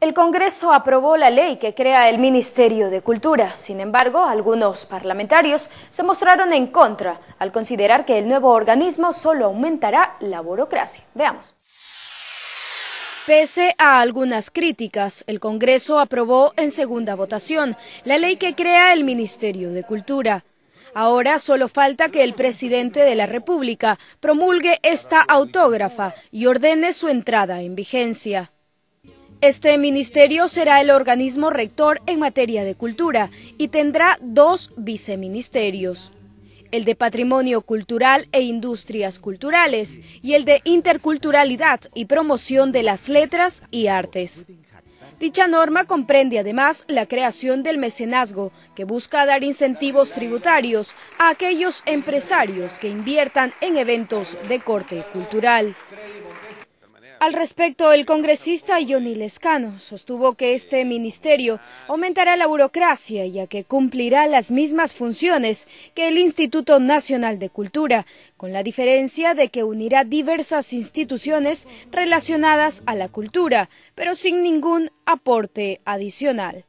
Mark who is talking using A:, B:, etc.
A: El Congreso aprobó la ley que crea el Ministerio de Cultura. Sin embargo, algunos parlamentarios se mostraron en contra al considerar que el nuevo organismo solo aumentará la burocracia. Veamos. Pese a algunas críticas, el Congreso aprobó en segunda votación la ley que crea el Ministerio de Cultura. Ahora solo falta que el presidente de la República promulgue esta autógrafa y ordene su entrada en vigencia. Este ministerio será el organismo rector en materia de cultura y tendrá dos viceministerios, el de Patrimonio Cultural e Industrias Culturales y el de Interculturalidad y Promoción de las Letras y Artes. Dicha norma comprende además la creación del mecenazgo, que busca dar incentivos tributarios a aquellos empresarios que inviertan en eventos de corte cultural. Al respecto, el congresista Johnny Lescano sostuvo que este ministerio aumentará la burocracia ya que cumplirá las mismas funciones que el Instituto Nacional de Cultura, con la diferencia de que unirá diversas instituciones relacionadas a la cultura, pero sin ningún aporte adicional.